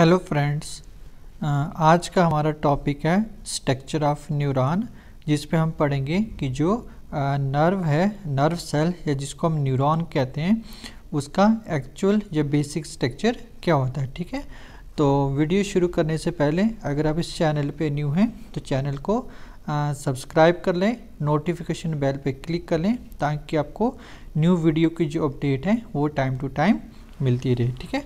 hello friends आज का हमारा टॉपिक है स्ट्रक्चर ऑफ न्यूरॉन जिस पे हम पढ़ेंगे कि जो नर्व है नर्व सेल या जिसको हम न्यूरॉन कहते हैं उसका एक्चुअल या बेसिक स्ट्रक्चर क्या होता है ठीक है तो वीडियो शुरू करने से पहले अगर आप इस चैनल पे न्यू हैं तो चैनल को सब्सक्राइब कर लें नोटिफिकेशन बेल पर क्लिक कर लें ताकि आपको न्यू वीडियो की जो अपडेट है वो टाइम टू टाइम मिलती रहे ठीक है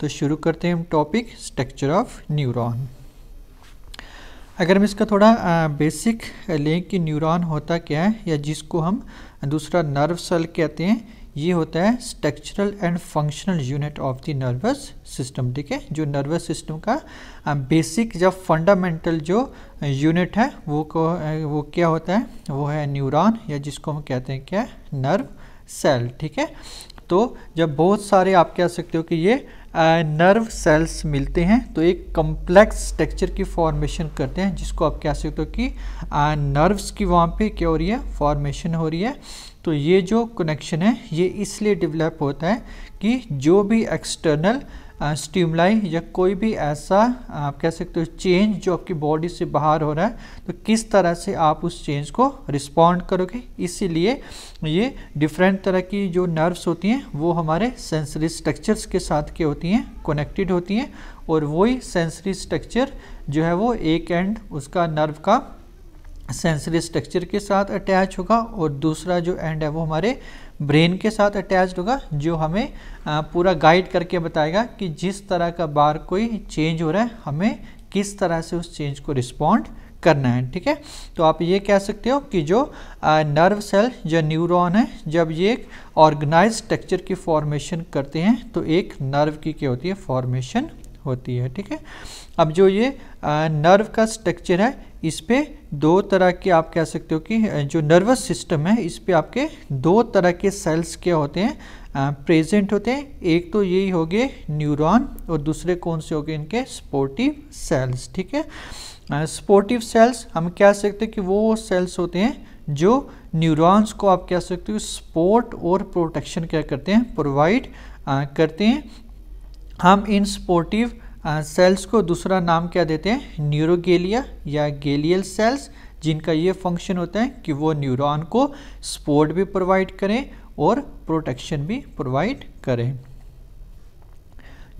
तो शुरू करते हैं हम टॉपिक स्ट्रक्चर ऑफ न्यूरॉन अगर हम इसका थोड़ा बेसिक लें कि न्यूरॉन होता क्या है या जिसको हम दूसरा नर्व सेल कहते हैं ये होता है structural and functional unit of the nervous system ठीक है जो नर्वस सिस्टम का बेसिक या फंडामेंटल जो यूनिट है वो को वो क्या होता है वो है न्यूरॉन या जिसको हम कहते हैं क्या नर्व सेल ठीक है तो जब बहुत सारे आप कह सकते हो कि ये नर्व सेल्स मिलते हैं तो एक कम्प्लेक्स स्ट्रक्चर की फॉर्मेशन करते हैं जिसको आप कह सकते हो कि नर्व्स की वहाँ पे क्या हो रही है फॉर्मेशन हो रही है तो ये जो कनेक्शन है ये इसलिए डेवलप होता है कि जो भी एक्सटर्नल स्टीमलाई या कोई भी ऐसा आप कह सकते हो चेंज जो आपकी बॉडी से बाहर हो रहा है तो किस तरह से आप उस चेंज को रिस्पॉन्ड करोगे इसीलिए ये डिफरेंट तरह की जो नर्व्स होती हैं वो हमारे सेंसरी स्ट्रक्चर्स के साथ के होती हैं कनेक्टेड होती हैं और वही सेंसरी स्ट्रक्चर जो है वो एक एंड उसका नर्व का सेंसरी स्ट्रक्चर के साथ अटैच होगा और दूसरा जो एंड है वो हमारे ब्रेन के साथ अटैच होगा जो हमें पूरा गाइड करके बताएगा कि जिस तरह का बार कोई चेंज हो रहा है हमें किस तरह से उस चेंज को रिस्पॉन्ड करना है ठीक है तो आप ये कह सकते हो कि जो नर्व सेल या न्यूरॉन है जब ये एक ऑर्गेनाइज स्ट्रक्चर की फॉर्मेशन करते हैं तो एक नर्व की क्या होती है फॉर्मेशन होती है ठीक है अब जो ये नर्व का स्ट्रक्चर है इस पर दो तरह के आप कह सकते हो कि जो नर्वस सिस्टम है इस पर आपके दो तरह के सेल्स क्या होते हैं प्रेजेंट होते हैं एक तो यही हो गए न्यूरॉन और दूसरे कौन से हो गए इनके स्पोर्टिव सेल्स ठीक है स्पोर्टिव सेल्स हम कह सकते हैं कि वो सेल्स होते हैं जो न्यूरॉन्स को आप कह सकते हो स्पोर्ट और प्रोटेक्शन क्या करते हैं प्रोवाइड करते हैं हम इन स्पोर्टिव सेल्स uh, को दूसरा नाम क्या देते हैं न्यूरोगेलिया या गेलियल सेल्स जिनका ये फंक्शन होता है कि वो न्यूरॉन को स्पोर्ट भी प्रोवाइड करें और प्रोटेक्शन भी प्रोवाइड करें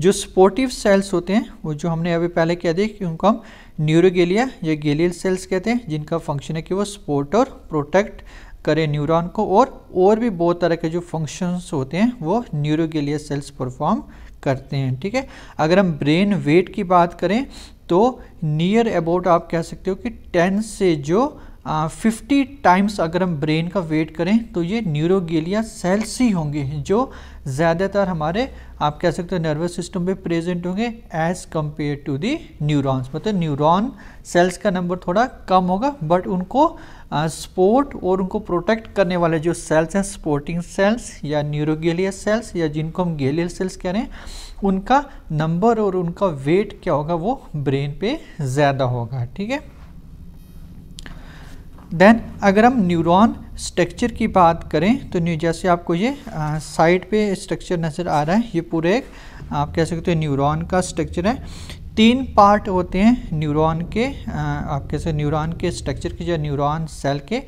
जो स्पोर्टिव सेल्स होते हैं वो जो हमने अभी पहले क्या दिया कि उनको हम न्यूरोगेलिया या गेलियल सेल्स कहते हैं जिनका फंक्शन है कि वो स्पोर्ट और प्रोटेक्ट करें न्यूरॉन को और और भी बहुत तरह के जो फंक्शंस होते हैं वो न्यूरोगेलिया सेल्स परफॉर्म करते हैं ठीक है अगर हम ब्रेन वेट की बात करें तो नियर अबाउट आप कह सकते हो कि टेन से जो फिफ्टी टाइम्स अगर हम ब्रेन का वेट करें तो ये न्यूरोगेलिया सेल्स ही होंगे जो ज़्यादातर हमारे आप कह सकते हो नर्वस सिस्टम में प्रेजेंट होंगे as compare to the neurons मतलब न्यूरॉन सेल्स का नंबर थोड़ा कम होगा बट उनको स्पोर्ट और उनको प्रोटेक्ट करने वाले जो सेल्स हैं स्पोर्टिंग सेल्स या न्यूरोगेलियस सेल्स या जिनको हम गेलियल सेल्स कह रहे हैं उनका नंबर और उनका वेट क्या होगा वो ब्रेन पे ज़्यादा होगा ठीक है देन अगर हम न्यूरॉन स्ट्रक्चर की बात करें तो न्यू जैसे आपको ये साइड पे स्ट्रक्चर नज़र आ रहा है ये पूरे एक आप कह सकते हो न्यूरॉन का स्ट्रक्चर है तीन पार्ट होते हैं न्यूरॉन के आप कैसे न्यूरॉन के स्ट्रक्चर की जो न्यूरॉन सेल के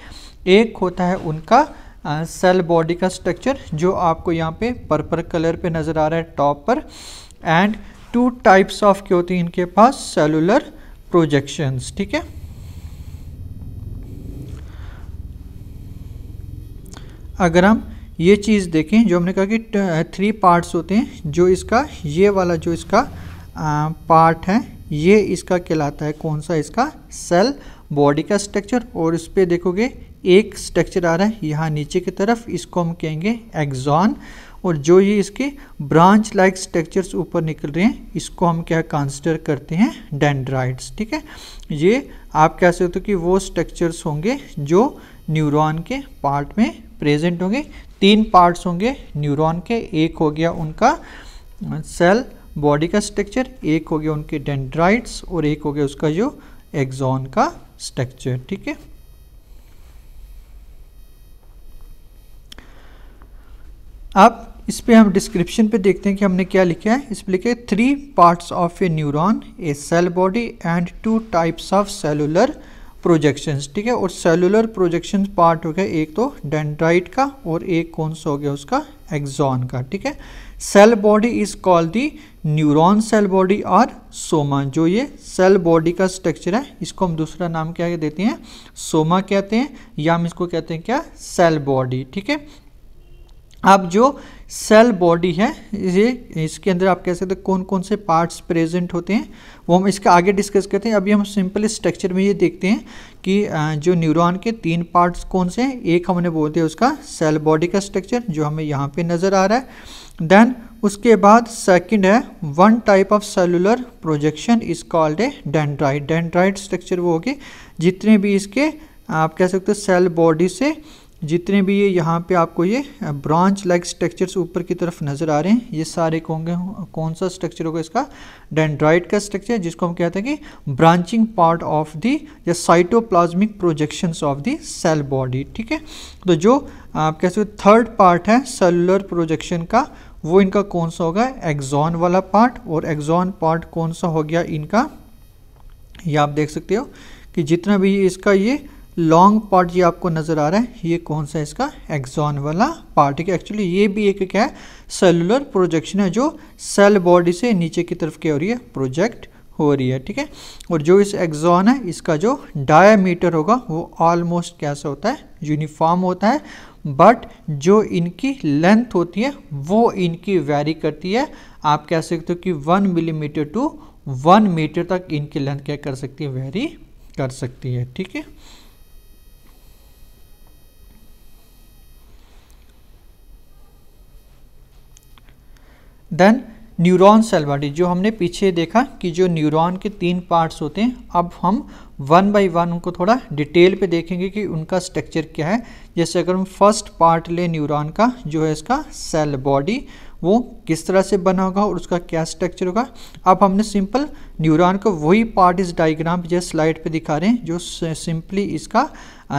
एक होता है उनका आ, सेल बॉडी का स्ट्रक्चर जो आपको यहाँ पे पर्पल कलर पे नज़र आ रहा है टॉप पर एंड टू टाइप्स ऑफ के होती हैं इनके पास सेलुलर प्रोजेक्शंस ठीक है अगर हम ये चीज़ देखें जो हमने कहा कि थ्री पार्ट्स होते हैं जो इसका ये वाला जो इसका पार्ट है ये इसका कहलाता है कौन सा इसका सेल बॉडी का स्ट्रक्चर और इस पर देखोगे एक स्ट्रक्चर आ रहा है यहाँ नीचे की तरफ इसको हम कहेंगे एक्जॉन और जो ये इसके ब्रांच लाइक स्ट्रक्चर्स ऊपर निकल रहे हैं इसको हम क्या कंसिडर करते हैं डेंड्राइड्स ठीक है ये आप कह सकते हो कि वो स्ट्रक्चर्स होंगे जो न्यूरॉन के पार्ट में प्रेजेंट होंगे तीन पार्ट्स होंगे न्यूरॉन के एक हो गया उनका सेल बॉडी का स्ट्रक्चर एक हो गया उनके डेंड्राइट्स और एक हो गया उसका जो एग्जॉन का स्ट्रक्चर ठीक है अब इस पर हम डिस्क्रिप्शन पे देखते हैं कि हमने क्या लिखा है इस पर लिखे three parts of a neuron a cell body and two types of cellular projections ठीक है और सेलुलर प्रोजेक्शन पार्ट हो गया एक तो डेंड्राइट का और एक कौन सा हो गया उसका एक्सॉन का ठीक है cell body is called the neuron cell body और सोमा जो ये सेल बॉडी का स्ट्रक्चर है इसको हम दूसरा नाम क्या देते हैं सोमा कहते हैं या हम इसको कहते हैं क्या सेल बॉडी ठीक है अब जो सेल बॉडी है ये इसके अंदर आप कह सकते हैं कौन कौन से पार्ट्स प्रेजेंट होते हैं वो हम इसका आगे डिस्कस करते हैं अभी हम सिंपल स्ट्रक्चर में ये देखते हैं कि जो न्यूरॉन के तीन पार्ट्स कौन से हैं एक हमने बोलते हैं उसका सेल बॉडी का स्ट्रक्चर जो हमें यहाँ पे नज़र आ रहा है देन उसके बाद सेकंड है one type of cellular projection is called a dendrite dendrite structure वो होगी जितने भी इसके आप कह सकते हो सेल बॉडी से जितने भी ये यहाँ पे आपको ये ब्रांच लाइक स्ट्रक्चर्स ऊपर की तरफ नज़र आ रहे हैं ये सारे होंगे कौन सा स्ट्रक्चर होगा इसका डेंड्राइड का स्ट्रक्चर जिसको हम कहते हैं कि ब्रांचिंग पार्ट ऑफ दी या cytoplasmic projections of the cell body ठीक है तो जो आप कह सकते थर्ड पार्ट है सेलुलर प्रोजेक्शन का वो इनका कौन सा होगा एग्जॉन वाला पार्ट और एग्जॉन पार्ट कौन सा हो गया इनका ये आप देख सकते हो कि जितना भी इसका ये लॉन्ग पार्ट ये आपको नज़र आ रहा है ये कौन सा इसका एक्सॉन वाला पार्ट है एक्चुअली ये भी एक क्या है सेलुलर प्रोजेक्शन है जो सेल बॉडी से नीचे की तरफ क्या हो रही है प्रोजेक्ट हो रही है ठीक है और जो इस एक्सॉन है इसका जो डायमीटर होगा वो ऑलमोस्ट कैसा होता है यूनिफॉर्म होता है बट जो इनकी लेंथ होती है वो इनकी वेरी करती है आप कह सकते हो कि one millimetre to one metre तक इनकी लेंथ क्या कर सकती है वेरी कर सकती है ठीक है देन न्यूरॉन सेल बॉडी जो हमने पीछे देखा कि जो न्यूरॉन के तीन पार्ट्स होते हैं अब हम वन बाय वन उनको थोड़ा डिटेल पे देखेंगे कि उनका स्ट्रक्चर क्या है जैसे अगर हम फर्स्ट पार्ट लें न्यूरॉन का जो है इसका सेल बॉडी वो किस तरह से बना होगा और उसका क्या स्ट्रक्चर होगा अब हमने सिंपल न्यूरॉन का वही पार्ट इस डायग्राम जैसे स्लाइड पे दिखा रहे हैं जो सिंपली इसका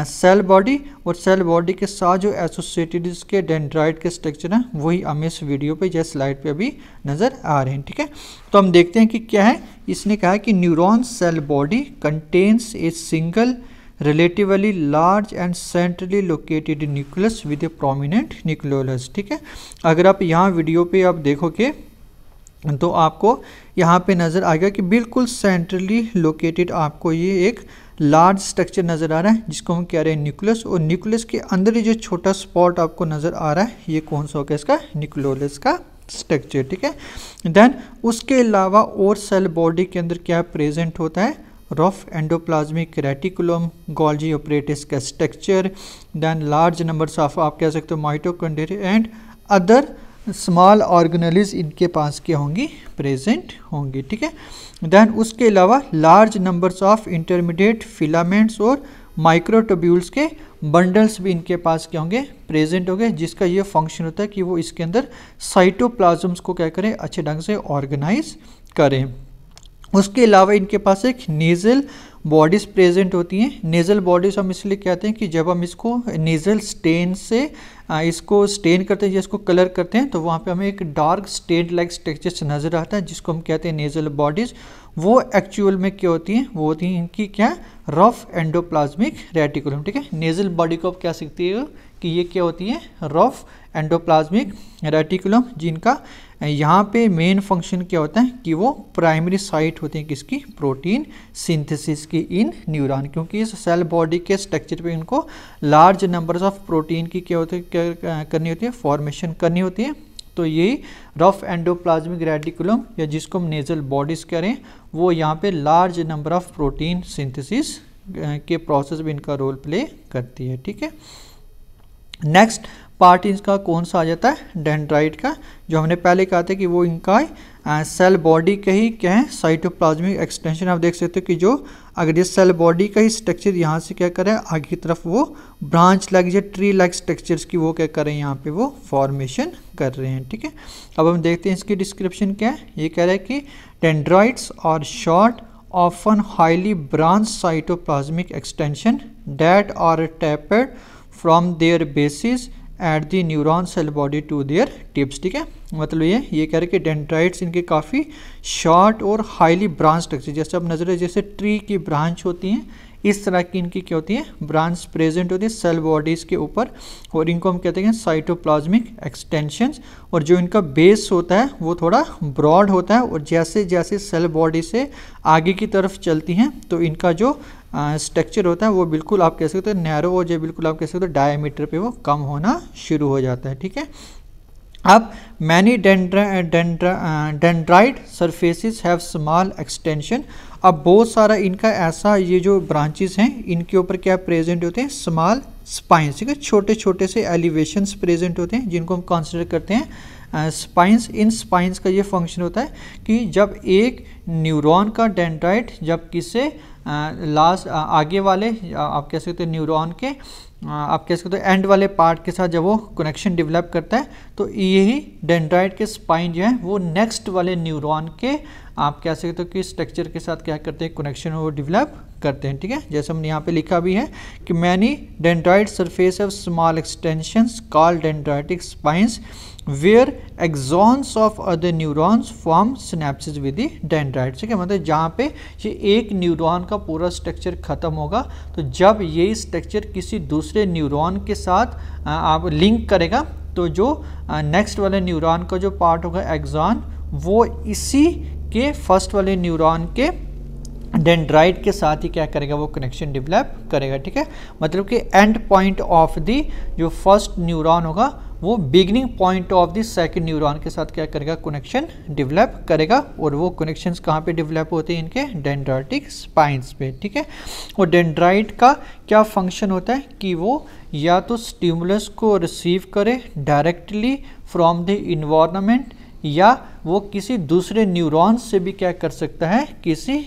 सेल बॉडी और सेल बॉडी के साथ जो एसोसिएटेड इसके डेंड्राइड के स्ट्रक्चर हैं वही हमें इस वीडियो पे जैसे स्लाइड पे अभी नज़र आ रहे हैं ठीक है तो हम देखते हैं कि क्या है इसने कहा है कि neuron cell body contains a single relatively large and centrally located nucleus with a prominent nucleolus ठीक है अगर आप यहाँ वीडियो पे आप देखोगे तो आपको यहाँ पे नज़र आएगा कि बिल्कुल सेंट्रली लोकेटेड आपको ये एक लार्ज स्ट्रक्चर नज़र आ रहा है जिसको हम कह रहे हैं न्यूक्लियस और न्यूक्लियस के अंदर ही जो छोटा स्पॉट आपको नज़र आ रहा है ये कौन सा होगा इसका न्यूक्लियोलस का स्ट्रक्चर ठीक है देन उसके अलावा और सेल बॉडी के अंदर क्या प्रेजेंट होता है rough endoplasmic reticulum Golgi apparatus का structure then large numbers of आप कह सकते हो mitochondria and other small organelles इनके पास क्या होंगी प्रेजेंट होंगी ठीक है देन उसके अलावा large numbers of intermediate filaments और माइक्रोटोब्यूल्स के बंडल्स भी इनके पास क्या होंगे प्रेजेंट होंगे जिसका ये फंक्शन होता है कि वो इसके अंदर साइटोप्लाजम्स को क्या करें अच्छे ढंग से ऑर्गेनाइज करें उसके अलावा इनके पास एक नेज़ल बॉडीज़ प्रेजेंट होती हैं नेज़ल बॉडीज़ हम इसलिए कहते हैं कि जब हम इसको नेज़ल स्टेन से इसको स्टेन करते हैं या इसको कलर करते हैं तो वहाँ पे हमें एक डार्क स्टेन लाइक से नज़र आता है जिसको हम कहते हैं नेज़ल बॉडीज़ वो एक्चुअल में क्या होती हैं वो होती हैं इनकी क्या रफ एंडोप्लाज्मिक रेटिकुलम ठीक है नेज़ल बॉडी को आप क्या सकते हो कि ये क्या होती है रफ एंडोप्लाज्मिक रेटिकुलम जिनका यहाँ पे मेन फंक्शन क्या होता है कि वो प्राइमरी साइट होते हैं किसकी प्रोटीन सिंथेसिस की इन न्यूरॉन क्योंकि इस सेल बॉडी के स्ट्रक्चर पे इनको लार्ज नंबर्स ऑफ प्रोटीन की क्या होती है करनी होती है फॉर्मेशन करनी होती है तो यही रफ एंडोप्लाज्मिक रेडिकुलम या जिसको हम नेजल बॉडीज कह रहे हैं वो यहाँ पे large number of protein synthesis के प्रोसेस में इनका रोल प्ले करती है ठीक है नेक्स्ट पार्ट इसका कौन सा आ जाता है डेंड्राइट का जो हमने पहले कहा था कि वो इनका सेल बॉडी का ही क्या है साइटोप्लाज्मिक एक्सटेंशन आप देख सकते हो कि जो अगर ये सेल बॉडी का ही स्ट्रक्चर यहाँ से क्या करें आगे की तरफ वो ब्रांच लग या ट्री लाइक स्ट्रक्चर्स की वो क्या करें यहाँ पे वो फॉर्मेशन कर रहे हैं ठीक है अब हम देखते हैं इसकी डिस्क्रिप्शन क्या है ये कह रहा है कि डेंड्राइट्स और short often highly branch cytoplasmic extension that are tapered from their bases at the neuron cell body to their tips ठीक है मतलब ये ये कह रहे कि डेंड्राइट्स इनके काफ़ी शॉर्ट और हाईली ब्रांच हैं जैसे अब नज़र है जैसे ट्री की ब्रांच होती हैं इस तरह की इनकी क्या होती है ब्रांच प्रेजेंट होती है सेल बॉडीज़ के ऊपर और इनको हम कहते हैं साइटोप्लाज्मिक एक्सटेंशंस और जो इनका बेस होता है वो थोड़ा ब्रॉड होता है और जैसे जैसे सेल बॉडी से आगे की तरफ चलती हैं तो इनका जो स्ट्रक्चर होता है वो बिल्कुल आप कह सकते हो नैरो हो जो बिल्कुल आप कह सकते हो डायमीटर पे वो कम होना शुरू हो जाता है ठीक है अब many dendrite surfaces have small extension अब बहुत सारा इनका ऐसा ये जो ब्रांचेस हैं इनके ऊपर क्या प्रेजेंट होते हैं स्मॉल स्पाइन ठीक है छोटे छोटे से एलिवेशंस प्रेजेंट होते हैं जिनको हम कंसिडर करते हैं स्पाइंस इन स्पाइंस का ये फंक्शन होता है कि जब एक न्यूरॉन का डेंड्राइट जब किसे लास्ट आगे वाले आप कह सकते हो न्यूरॉन के आप कह सकते हो एंड वाले पार्ट के साथ जब वो कनेक्शन डेवलप करता है तो यही डेंड्राइट के स्पाइन जो है वो नेक्स्ट वाले न्यूरॉन के आप कह सकते हो कि स्ट्रक्चर के साथ क्या करते हैं कनेक्शन वो डेवलप करते हैं ठीक है जैसे हमने यहाँ पे लिखा भी है कि many dendrite surface of small extension call dendritic spines where axons of other neurons form synapses with the dendrite ठीक है मतलब जहाँ पे ये एक न्यूरॉन का पूरा स्ट्रक्चर ख़त्म होगा तो जब ये स्ट्रक्चर किसी दूसरे न्यूरॉन के साथ आप लिंक करेगा तो जो नेक्स्ट वाले न्यूरॉन का जो पार्ट होगा एग्जॉन वो इसी के फर्स्ट वाले न्यूरॉन के डेंड्राइट के साथ ही क्या करेगा वो कनेक्शन डेवलप करेगा ठीक है मतलब कि एंड पॉइंट ऑफ दी जो फर्स्ट न्यूरॉन होगा वो beginning point of the second neuron के साथ क्या करेगा कनेक्शन डेवलप करेगा और वो कनेक्शंस कहाँ पे डेवलप होते हैं इनके डेंड्राइटिक स्पाइंस पे ठीक है और डेंड्राइट का क्या फंक्शन होता है कि वो या तो स्टिमुलस को रिसीव करे डायरेक्टली फ्रॉम द इन्वामेंट या वो किसी दूसरे न्यूरॉन से भी क्या कर सकता है किसी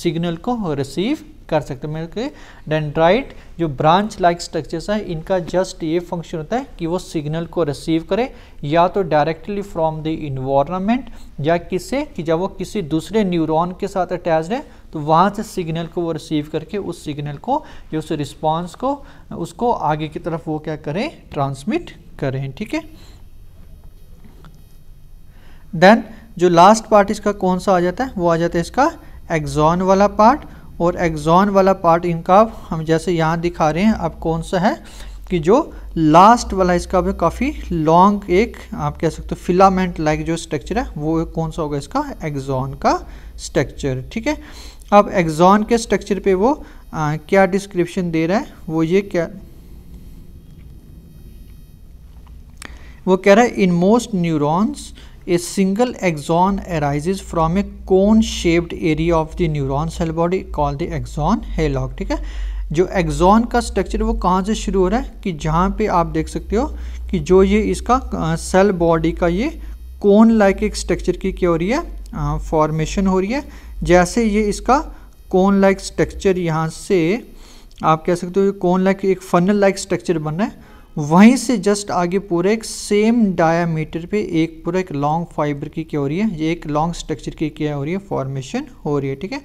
सिग्नल uh, को रिसीव कर सकते हैं मेरे मतलब डेंड्राइट जो ब्रांच लाइक स्ट्रक्चर्स हैं इनका जस्ट ये फंक्शन होता है कि वो सिग्नल को रिसीव करें या तो डायरेक्टली फ्रॉम द इन्वायरमेंट या किसे कि जब वो किसी दूसरे न्यूरॉन के साथ अटैच है तो वहाँ से सिग्नल को वो रिसीव करके उस सिग्नल को या उस रिस्पॉन्स को उसको आगे की तरफ वो क्या करें ट्रांसमिट करें ठीक है देन जो लास्ट पार्ट इसका कौन सा आ जाता है वो आ जाता है इसका एग्जॉन वाला पार्ट और एग्जॉन वाला पार्ट इनका हम जैसे यहाँ दिखा रहे हैं अब कौन सा है कि जो लास्ट वाला इसका भी काफ़ी लॉन्ग एक आप कह सकते हो फिलामेंट लाइक जो स्ट्रक्चर है वो कौन सा होगा इसका एग्जॉन का स्ट्रक्चर ठीक है अब एग्जॉन के स्ट्रक्चर पे वो आ, क्या डिस्क्रिप्शन दे रहा है वो ये क्या वो कह रहा है in most neurons single axon axon arises a a shaped area of the neuron cell body call the axon hillock ठीक है जो एग्जॉन का स्ट्रक्चर वो कहाँ से शुरू हो रहा है कि जहाँ पे आप देख सकते हो कि जो ये इसका सेल बॉडी का ये कोन लाइक एक स्ट्रक्चर की क्या हो रही है फॉर्मेशन हो रही है जैसे ये इसका कौन लाइक स्ट्रक्चर यहाँ से आप कह सकते हो कौन लाइक एक फनल लाइक स्ट्रक्चर बन रहा है वहीं से जस्ट आगे पूरा एक सेम डायामीटर पे एक पूरा एक लॉन्ग फाइबर की क्या हो रही है ये एक लॉन्ग स्ट्रक्चर की क्या हो रही है फॉर्मेशन हो रही है ठीक है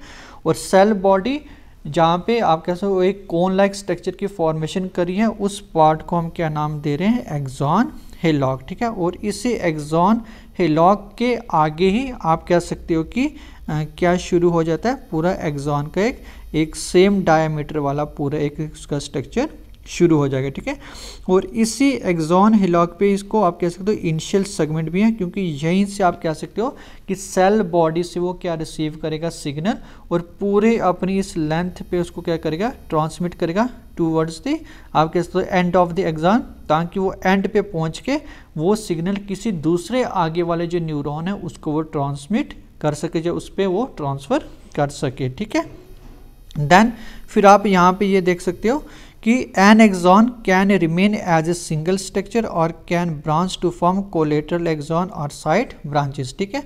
और सेल बॉडी जहाँ पे आप कह सकते हो एक कोन लाइक स्ट्रक्चर की फॉर्मेशन करी है उस पार्ट को हम क्या नाम दे रहे हैं एग्जॉन हेलॉक ठीक है और इसी एग्जॉन हेलॉक के आगे ही आप कह सकते हो कि क्या शुरू हो जाता है पूरा एग्जॉन का एक एक सेम डायामीटर वाला पूरा एक उसका स्ट्रक्चर शुरू हो जाएगा ठीक है और इसी एग्जॉन हिलॉक पे इसको आप कह सकते हो इनिशियल सेगमेंट भी है क्योंकि यहीं से आप कह सकते हो कि सेल बॉडी से वो क्या रिसीव करेगा सिग्नल और पूरे अपनी इस लेंथ पे उसको क्या करेगा ट्रांसमिट करेगा टूवर्ड्स दी आप कह सकते हो एंड ऑफ द एग्जाम ताकि वो एंड पे पहुंच के वो सिग्नल किसी दूसरे आगे वाले जो न्यूरोन है उसको वो ट्रांसमिट कर सके जो उस पर वो ट्रांसफ़र कर सके ठीक है देन फिर आप यहाँ पे ये देख सकते हो कि an axon can remain as a single structure और can branch to form collateral axon और साइड ब्रांचेस ठीक है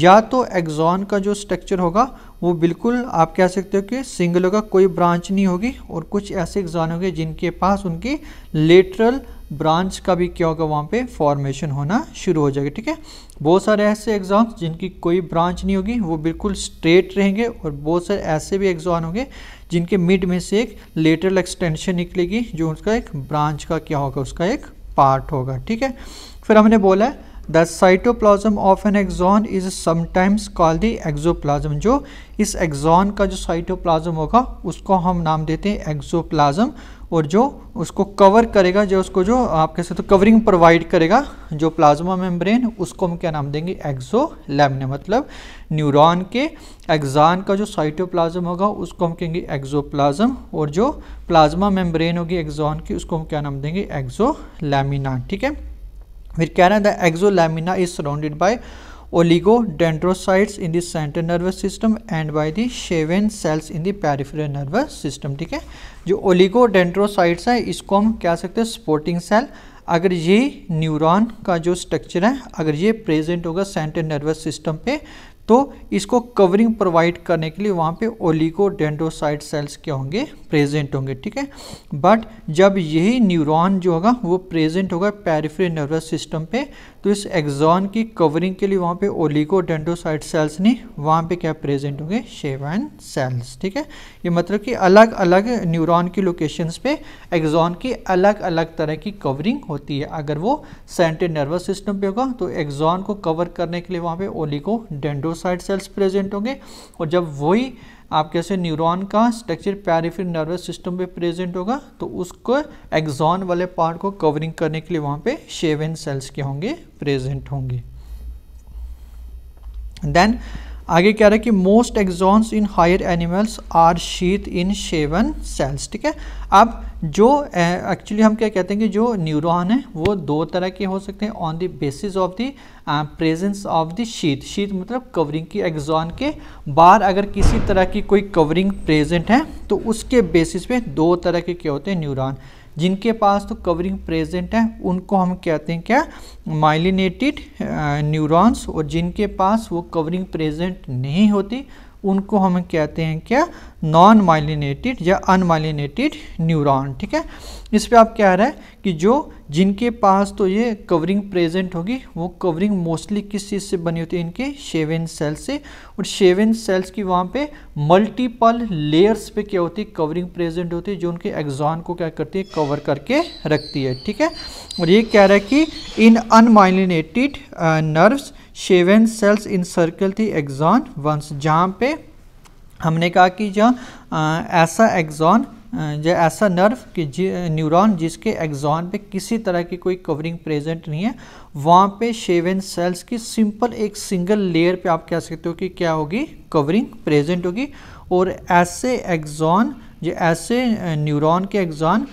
या तो एग्जॉन का जो स्ट्रक्चर होगा वो बिल्कुल आप कह सकते हो कि सिंगल होगा कोई ब्रांच नहीं होगी और कुछ ऐसे एग्जॉन होंगे जिनके पास उनकी लेटरल ब्रांच का भी क्या होगा वहाँ पे फॉर्मेशन होना शुरू हो जाएगा ठीक है बहुत सारे ऐसे एग्जाम्स जिनकी कोई ब्रांच नहीं होगी वो बिल्कुल स्ट्रेट रहेंगे और बहुत सारे ऐसे भी एग्जाम होंगे जिनके मिड में से एक लेटरल एक्सटेंशन निकलेगी जो उसका एक ब्रांच का क्या होगा उसका एक पार्ट होगा ठीक है फिर हमने बोला है the cytoplasm of an axon is sometimes call the axoplasm जो इस एग्जॉन का जो साइटोप्लाज्म होगा उसको हम नाम देते हैं एग्जोप्लाज्म और जो उसको कवर करेगा जो उसको जो आप कह सकते हो कवरिंग प्रोवाइड करेगा जो प्लाज्मा मेम्ब्रेन उसको हम क्या नाम देंगे एक्जो मतलब न्यूरॉन के एग्जान का जो साइटोप्लाज्म होगा उसको हम कहेंगे एक्जोप्लाज्म और जो प्लाज्मा मेम्ब्रेन होगी एग्जॉन की उसको हम क्या नाम देंगे एक्जो ठीक है फिर कह रहे हैं the axolemma is surrounded by oligodendrocytes in the central nervous system and by the Schwann cells in the peripheral nervous system ठीक है जो ओलीगो डेंड्रोसाइड्स हैं इसको हम कह सकते हैं स्पोर्टिंग सेल अगर ये न्यूरॉन का जो स्ट्रक्चर है अगर ये प्रेजेंट होगा सेंट्रल नर्वस सिस्टम पे तो इसको कवरिंग प्रोवाइड करने के लिए वहाँ पे ओलिगो सेल्स क्या होंगे प्रेजेंट होंगे ठीक है बट जब यही न्यूरॉन जो होगा वो प्रेजेंट होगा पेरिफ्री नर्वस सिस्टम पे तो इस एग्जॉन की कवरिंग के लिए वहाँ पे ओलिगो सेल्स नहीं वहाँ पे क्या प्रेजेंट होंगे शेवन सेल्स ठीक है ये मतलब कि अलग अलग न्यूरोन की लोकेशंस पे एग्जॉन की अलग अलग तरह की कवरिंग होती है अगर वो सेंट्रल नर्वस सिस्टम पे होगा तो एग्जॉन को कवर करने के लिए वहाँ पे oligo dendro monocyte cells present होंगे और जब वही आप कैसे न्यूरॉन का स्ट्रक्चर पैरिफिर नर्वस सिस्टम पे प्रेजेंट होगा तो उसको एग्जॉन वाले पार्ट को कवरिंग करने के लिए वहाँ पे शेवन सेल्स के होंगे प्रेजेंट होंगे देन आगे कह रहा है कि most axons in higher animals are sheath in shaven sales ठीक है अब जो एक्चुअली eh, हम क्या कहते हैं कि जो न्यूरॉन है वो दो तरह के हो सकते हैं on the basis of the presence of the sheath sheath मतलब कवरिंग की एग्जॉन के बाहर अगर किसी तरह की कोई कवरिंग प्रेजेंट है तो उसके बेसिस पे दो तरह के क्या होते हैं न्यूरॉन जिनके पास तो कवरिंग प्रेजेंट है उनको हम कहते हैं क्या माइलिनेटेड न्यूरॉन्स uh, और जिनके पास वो कवरिंग प्रेजेंट नहीं होती उनको हम कहते हैं क्या नॉन माइलिनेटेड या अनमाइलिनेटेड न्यूरॉन ठीक है इस पर आप कह रहे हैं कि जो जिनके पास तो ये कवरिंग प्रेजेंट होगी वो कवरिंग मोस्टली किस चीज़ से बनी होती है इनके शेवन सेल्स से और शेवन सेल्स की वहाँ पे मल्टीपल लेयर्स पे क्या होती है कवरिंग प्रेजेंट होती है जो उनके एग्जॉन को क्या करती है कवर करके रखती है ठीक है और ये कह रहा है कि in unmyelinated nerves uh, Schwann cells encircle the axon once जहाँ पे हमने कहा कि जो ऐसा एग्जॉन जो ऐसा नर्व कि न्यूरॉन जिसके एग्जॉन पे किसी तरह की कोई कवरिंग प्रेजेंट नहीं है वहाँ पे शेवन सेल्स की सिंपल एक सिंगल लेयर पे आप कह सकते हो कि क्या होगी कवरिंग प्रेजेंट होगी और ऐसे एग्जॉन ये ऐसे न्यूरॉन के एग्जॉन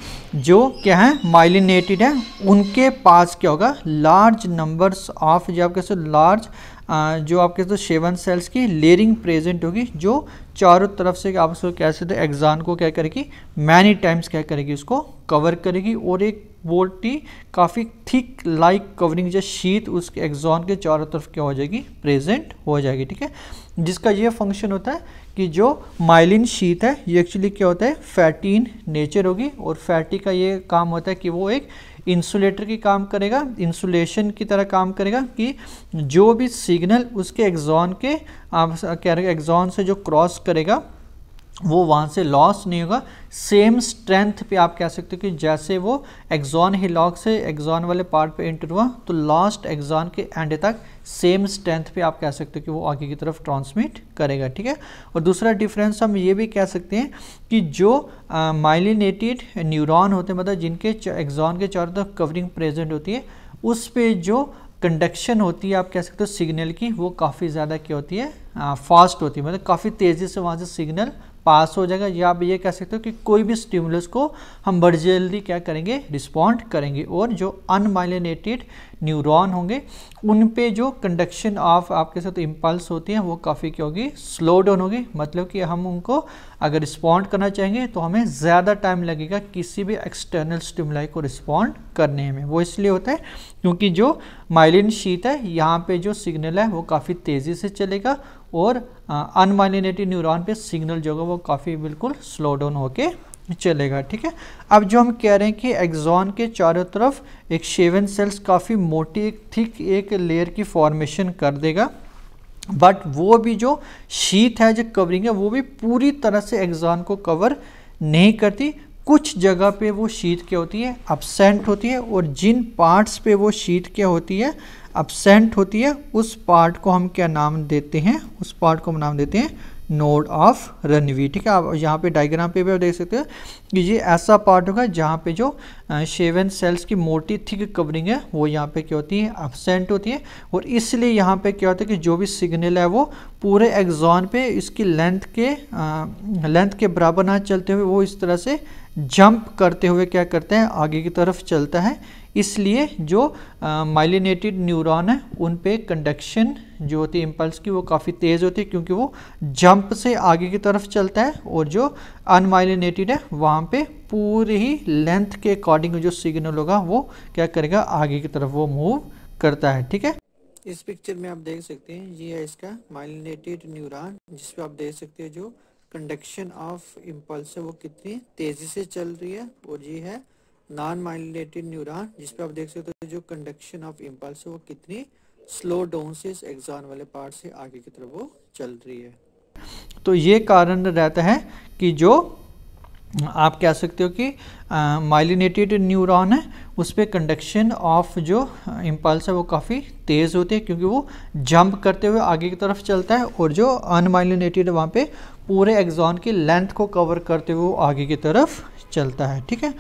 जो क्या है माइलिनेटेड है उनके पास क्या होगा लार्ज नंबर्स ऑफ जो आप साथ लार्ज जो आप तो सेवन सेल्स की लेयरिंग प्रेजेंट होगी जो चारों तरफ से आप उसको कह सकते एग्जान को क्या करेगी मैनी टाइम्स क्या करेगी उसको कवर करेगी और एक बोल्टी काफ़ी थिक लाइक कवरिंग जो शीत उसके एग्जॉन के चारों तरफ क्या हो जाएगी प्रेजेंट हो जाएगी ठीक है जिसका ये फंक्शन होता है कि जो माइलिन शीत है ये एक्चुअली क्या होता है फैटी इन नेचर होगी और फैटी का ये काम होता है कि वो एक इंसुलेटर की काम करेगा इंसुलेशन की तरह काम करेगा कि जो भी सिग्नल उसके एग्जॉन के आप कह रहे एग्जॉन से जो क्रॉस करेगा वो वहाँ से लॉस नहीं होगा सेम स्ट्रेंथ पे आप कह सकते हो कि जैसे वो एग्जॉन हिलॉक से एग्जॉन वाले पार्ट पे एंटर हुआ तो लास्ट एग्जॉन के एंड तक सेम स्ट्रेंथ पे आप कह सकते हो कि वो आगे की तरफ ट्रांसमिट करेगा ठीक है और दूसरा डिफरेंस हम ये भी कह सकते हैं कि जो माइलिनेटेड न्यूरॉन होते हैं मतलब जिनके एग्जॉन के चारों तरफ कवरिंग प्रेजेंट होती है उस पर जो कंडक्शन होती है आप कह सकते हो सिग्नल की वो काफ़ी ज़्यादा क्या होती है फास्ट होती है मतलब काफ़ी तेज़ी से वहाँ से सिग्नल पास हो जाएगा या आप ये कह सकते हो कि कोई भी स्टिमुलस को हम बड़ी जल्दी क्या करेंगे रिस्पॉन्ड करेंगे और जो अनमाइलिनेटेड न्यूरॉन होंगे उन पे जो कंडक्शन ऑफ आपके साथ इम्पल्स होती हैं वो काफ़ी क्या होगी स्लो डाउन होगी मतलब कि हम उनको अगर रिस्पॉन्ड करना चाहेंगे तो हमें ज़्यादा टाइम लगेगा किसी भी एक्सटर्नल स्टिमुलाई को रिस्पॉन्ड करने में वो इसलिए होता है क्योंकि जो माइलिन शीत है यहाँ पर जो सिग्नल है वो काफ़ी तेज़ी से चलेगा और अनमाइलिनेटेड न्यूरॉन पे सिग्नल जो होगा वो काफ़ी बिल्कुल स्लो डाउन होके चलेगा ठीक है अब जो हम कह रहे हैं कि एग्जॉन के चारों तरफ एक शेवन सेल्स काफ़ी मोटी एक थिक एक लेयर की फॉर्मेशन कर देगा बट वो भी जो शीत है जो कवरिंग है वो भी पूरी तरह से एग्जॉन को कवर नहीं करती कुछ जगह पे वो शीत क्या होती है अबसेंट होती है और जिन पार्ट्स पे वो शीत क्या होती है अपसेंट होती है उस पार्ट को हम क्या नाम देते हैं उस पार्ट को हम नाम देते हैं नोड ऑफ रनवी ठीक है आप यहाँ पे डायग्राम पे भी आप देख सकते हो कि ये ऐसा पार्ट होगा जहाँ पे जो शेवन सेल्स की मोटी थिक कवरिंग है वो यहाँ पे क्या होती है एबसेंट होती है और इसलिए यहाँ पे क्या होता है कि जो भी सिग्नल है वो पूरे एग्जॉन पे इसकी लेंथ के लेंथ के बराबर ना चलते हुए वो इस तरह से जंप करते हुए क्या करते हैं आगे की तरफ चलता है इसलिए जो माइलिनेटेड न्यूरॉन है उन पे कंडक्शन जो होती है इम्पल्स की वो काफ़ी तेज़ होती है क्योंकि वो जंप से आगे की तरफ चलता है और जो अनमाइलिनेटेड है वहाँ पे पूरी ही लेंथ के अकॉर्डिंग जो सिग्नल होगा वो क्या करेगा आगे की तरफ वो मूव करता है ठीक है इस पिक्चर में आप देख सकते हैं ये है इसका माइलिनेटेड न्यूरान जिसपे आप देख सकते हैं जो कंडक्शन ऑफ इम्पल्स है वो कितनी तेज़ी से चल रही है और ये है नॉन माइलेटेड न्यूरॉन जिस पर आप देख सकते हो जो कंडक्शन ऑफ इम्पल्स है वो कितनी स्लो डाउन से इस वाले पार्ट से आगे की तरफ वो चल रही है तो ये कारण रहता है कि जो आप कह सकते हो कि माइलिनेटेड न्यूरॉन है उस पर कंडक्शन ऑफ जो इम्पल्स है वो काफ़ी तेज़ होते हैं क्योंकि वो जंप करते हुए आगे की तरफ चलता है और जो अनमाइलिनेटेड वहाँ पे पूरे एग्जॉन की लेंथ को कवर करते हुए वो आगे की तरफ चलता है ठीक है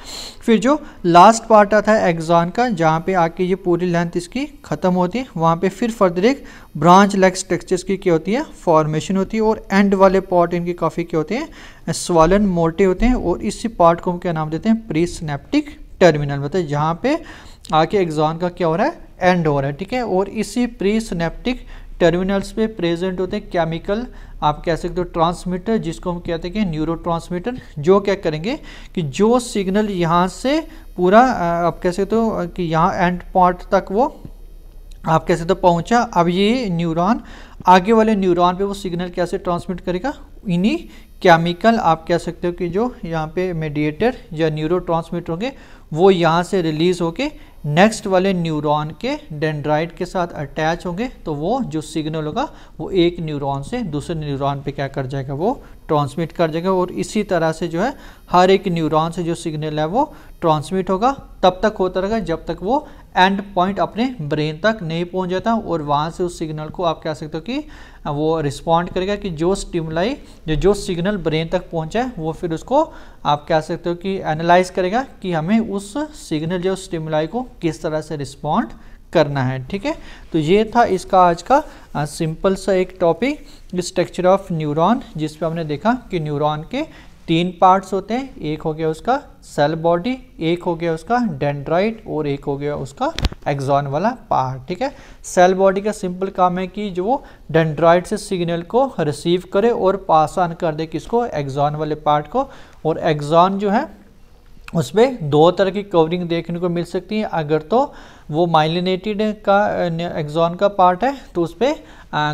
फिर जो लास्ट पार्ट आता है एग्जॉन का जहाँ पे आके ये पूरी लेंथ इसकी ख़त्म होती है वहाँ पे फिर फर्दर एक ब्रांच लेग स्ट्रक्चर्स की क्या होती है फॉर्मेशन होती है और एंड वाले पार्ट इनके काफ़ी क्या होते हैं स्वालन मोटे होते हैं और इसी पार्ट को हम क्या नाम देते हैं प्री स्नेप्टिक टर्मिनल मतलब जहाँ पे आके एग्जॉन का क्या हो रहा है एंड हो रहा है ठीक है और इसी प्री स्नेप्टिक टर्मिनल्स पे प्रेजेंट होते हैं केमिकल आप कह सकते हो ट्रांसमीटर जिसको हम कहते हैं कि न्यूरो ट्रांसमीटर जो क्या करेंगे कि जो सिग्नल यहाँ से पूरा आप कह सकते हो कि यहाँ एंड पॉइंट तक वो आप कह सकते हो पहुँचा अब ये न्यूरॉन आगे वाले न्यूरॉन पे वो सिग्नल कैसे ट्रांसमिट करेगा इन्हीं केमिकल आप कह सकते हो कि जो यहाँ पे मेडिएटर या न्यूरो होंगे वो यहाँ से रिलीज़ होके नेक्स्ट वाले न्यूरॉन के डेंड्राइट के साथ अटैच होंगे तो वो जो सिग्नल होगा वो एक न्यूरॉन से दूसरे न्यूरॉन पे क्या कर जाएगा वो ट्रांसमिट कर देगा और इसी तरह से जो है हर एक न्यूरॉन से जो सिग्नल है वो ट्रांसमिट होगा तब तक होता रहेगा जब तक वो एंड पॉइंट अपने ब्रेन तक नहीं पहुंच जाता और वहाँ से उस सिग्नल को आप कह सकते हो कि वो रिस्पॉन्ड करेगा कि जो स्टिमुलाई जो जो सिग्नल ब्रेन तक पहुँचा वो फिर उसको आप कह सकते हो कि एनालाइज करेगा कि हमें उस सिग्नल जो स्टिमुलाई को किस तरह से रिस्पॉन्ड करना है ठीक है तो ये था इसका आज का आ, सिंपल सा एक टॉपिक स्ट्रक्चर ऑफ न्यूरॉन जिस पर हमने देखा कि न्यूरॉन के तीन पार्ट्स होते हैं एक हो गया उसका सेल बॉडी एक हो गया उसका डेंड्राइट और एक हो गया उसका एग्जॉन वाला पार्ट ठीक है सेल बॉडी का सिंपल काम है कि जो डेंड्राइट से सिग्नल को रिसीव करे और पास ऑन कर दे किसको एग्जॉन वाले पार्ट को और एग्जॉन जो है उसमें दो तरह की कवरिंग देखने को मिल सकती है अगर तो वो माइलिनेटेड का एग्जॉन का पार्ट है तो उस पर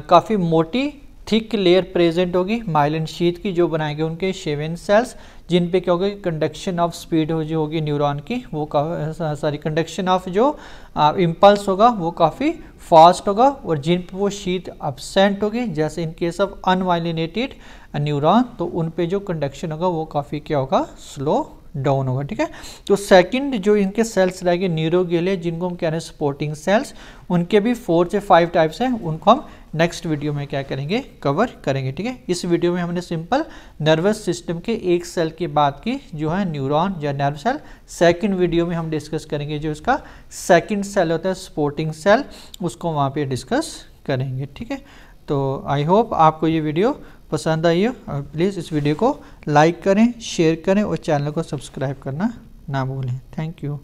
काफ़ी मोटी थिक लेयर प्रेजेंट होगी माइलिन शीत की जो बनाएंगे उनके शेवन सेल्स जिन पे क्या होगा कंडक्शन ऑफ स्पीड हो जो होगी न्यूरॉन की वो सॉरी कंडक्शन ऑफ जो इम्पल्स होगा वो काफ़ी फास्ट होगा और जिन पे वो शीत अपसेंट होगी जैसे in case of unmyelinated neuron तो उन पे जो कंडक्शन होगा वो काफ़ी क्या होगा स्लो डाउन होगा ठीक है तो सेकंड जो इनके सेल्स रहेंगे न्यूरो के लिए जिनको हम कह रहे हैं सपोर्टिंग सेल्स उनके भी फोर से फाइव टाइप्स हैं उनको हम नेक्स्ट वीडियो में क्या करेंगे कवर करेंगे ठीक है इस वीडियो में हमने सिंपल नर्वस सिस्टम के एक सेल की बात की जो है न्यूरॉन या नर्व सेल सेकंड वीडियो में हम डिस्कस करेंगे जो इसका सेकंड सेल होता है सपोर्टिंग सेल उसको वहाँ पर डिस्कस करेंगे ठीक है तो आई होप आपको ये वीडियो पसंद आई हो और प्लीज़ इस वीडियो को लाइक करें शेयर करें और चैनल को सब्सक्राइब करना ना भूलें थैंक यू